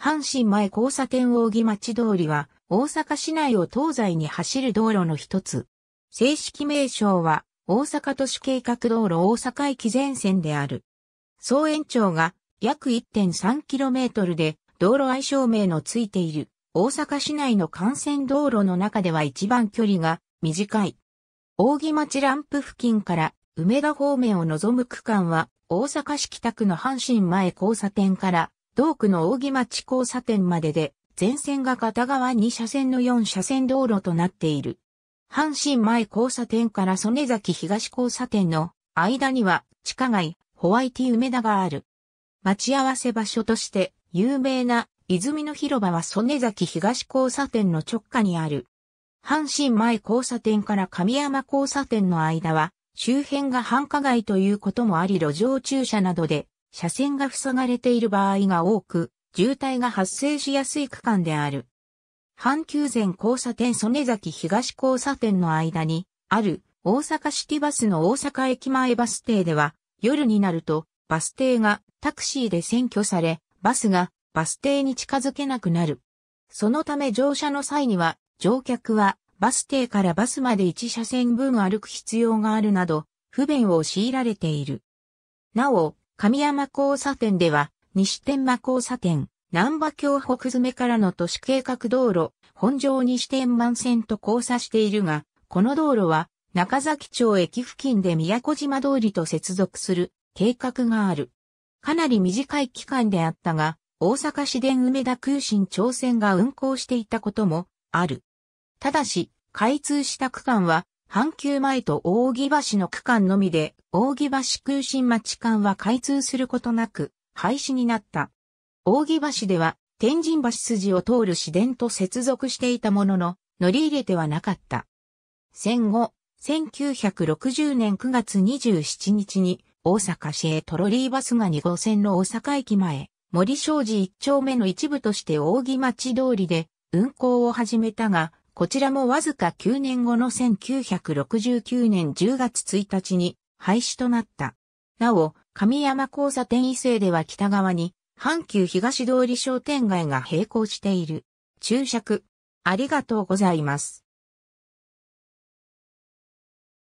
阪神前交差点大木町通りは、大阪市内を東西に走る道路の一つ。正式名称は、大阪都市計画道路大阪駅前線である。総延長が約 1.3km で、道路愛称名のついている、大阪市内の幹線道路の中では一番距離が短い。大木町ランプ付近から梅田方面を望む区間は、大阪市北区の阪神前交差点から同区の扇町交差点までで、全線が片側2車線の4車線道路となっている。阪神前交差点から曽根崎東交差点の間には地下街、ホワイティ梅田がある。待ち合わせ場所として有名な泉の広場は曽根崎東交差点の直下にある。阪神前交差点から神山交差点の間は周辺が繁華街ということもあり路上駐車などで車線が塞がれている場合が多く、渋滞が発生しやすい区間である。阪急前交差点曽根崎東交差点の間に、ある大阪シティバスの大阪駅前バス停では、夜になると、バス停がタクシーで占拠され、バスがバス停に近づけなくなる。そのため乗車の際には、乗客はバス停からバスまで1車線分歩く必要があるなど、不便を強いられている。なお、神山交差点では、西天満交差点、南波橋北詰めからの都市計画道路、本庄西天満線と交差しているが、この道路は、中崎町駅付近で宮古島通りと接続する計画がある。かなり短い期間であったが、大阪市電梅田空新町線が運行していたこともある。ただし、開通した区間は阪急前と大木橋の区間のみで、大木橋空心町間は開通することなく、廃止になった。大木橋では、天神橋筋を通る市電と接続していたものの、乗り入れてはなかった。戦後、1960年9月27日に、大阪市営トロリーバスが2号線の大阪駅前、森商事1丁目の一部として大木町通りで運行を始めたが、こちらもわずか9年後の1969年10月1日に廃止となった。なお、神山交差点以西では北側に阪急東通り商店街が並行している。注釈。ありがとうございます。